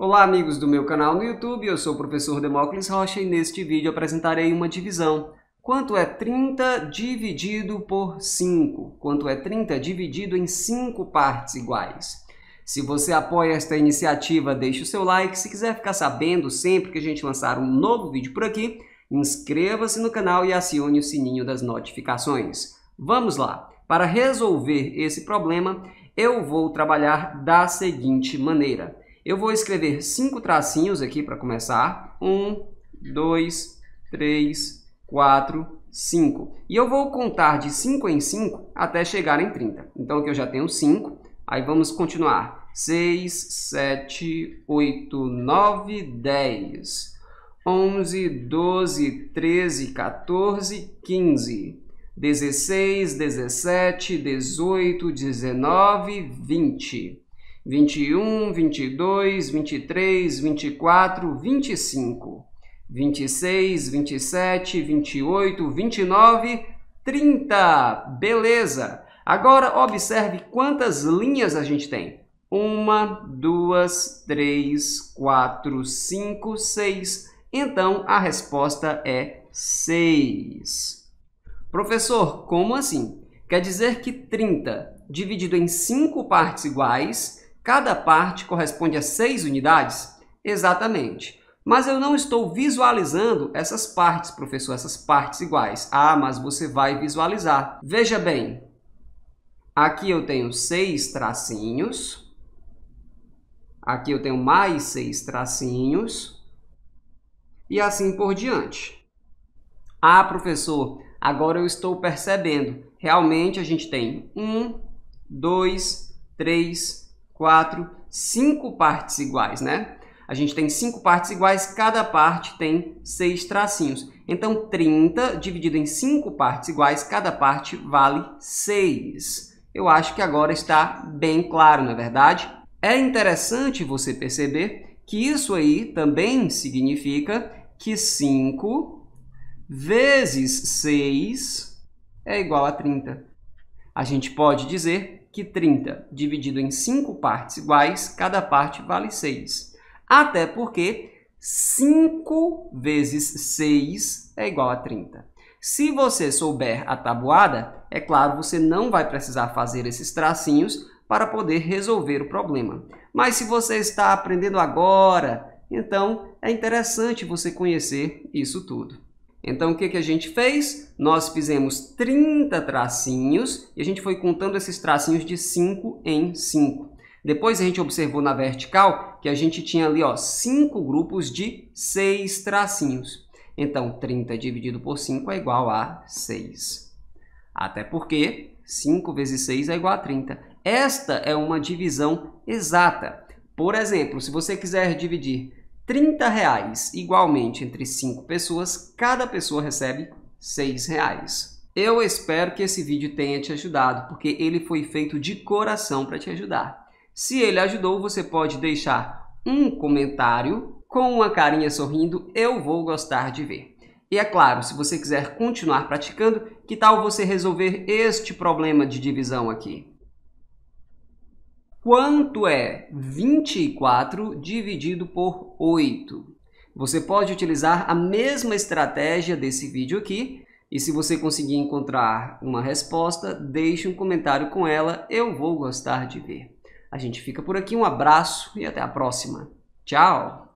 Olá amigos do meu canal no YouTube, eu sou o professor Demócles Rocha e neste vídeo apresentarei uma divisão. Quanto é 30 dividido por 5? Quanto é 30 dividido em 5 partes iguais? Se você apoia esta iniciativa, deixe o seu like. Se quiser ficar sabendo sempre que a gente lançar um novo vídeo por aqui, inscreva-se no canal e acione o sininho das notificações. Vamos lá! Para resolver esse problema, eu vou trabalhar da seguinte maneira. Eu vou escrever cinco tracinhos aqui para começar. Um, dois, três, quatro, cinco. E eu vou contar de cinco em cinco até chegar em 30. Então aqui eu já tenho cinco. Aí vamos continuar. 6, 7, 8, 9, 10, 11, 12, 13, 14, 15, 16, 17, 18, 19, 20. 21, 22, 23, 24, 25, 26, 27, 28, 29, 30. Beleza! Agora observe quantas linhas a gente tem. 1, 2, 3, 4, 5, 6. Então a resposta é 6. Professor, como assim? Quer dizer que 30 dividido em 5 partes iguais Cada parte corresponde a seis unidades? Exatamente. Mas eu não estou visualizando essas partes, professor, essas partes iguais. Ah, mas você vai visualizar. Veja bem, aqui eu tenho seis tracinhos, aqui eu tenho mais seis tracinhos, e assim por diante. Ah, professor, agora eu estou percebendo. Realmente a gente tem um, dois, três, 4, 5 partes iguais, né? A gente tem 5 partes iguais, cada parte tem 6 tracinhos. Então, 30 dividido em 5 partes iguais, cada parte vale 6. Eu acho que agora está bem claro, não é verdade? É interessante você perceber que isso aí também significa que 5 vezes 6 é igual a 30. A gente pode dizer que 30 dividido em 5 partes iguais, cada parte vale 6. Até porque 5 vezes 6 é igual a 30. Se você souber a tabuada, é claro, você não vai precisar fazer esses tracinhos para poder resolver o problema. Mas se você está aprendendo agora, então é interessante você conhecer isso tudo. Então, o que, que a gente fez? Nós fizemos 30 tracinhos e a gente foi contando esses tracinhos de 5 em 5. Depois a gente observou na vertical que a gente tinha ali ó, cinco grupos de seis tracinhos. Então, 30 dividido por 5 é igual a 6. Até porque 5 vezes 6 é igual a 30. Esta é uma divisão exata. Por exemplo, se você quiser dividir 30 reais igualmente entre 5 pessoas, cada pessoa recebe 6 reais. Eu espero que esse vídeo tenha te ajudado, porque ele foi feito de coração para te ajudar. Se ele ajudou, você pode deixar um comentário com uma carinha sorrindo, eu vou gostar de ver. E é claro, se você quiser continuar praticando, que tal você resolver este problema de divisão aqui? Quanto é 24 dividido por 8? Você pode utilizar a mesma estratégia desse vídeo aqui e se você conseguir encontrar uma resposta, deixe um comentário com ela, eu vou gostar de ver. A gente fica por aqui, um abraço e até a próxima. Tchau!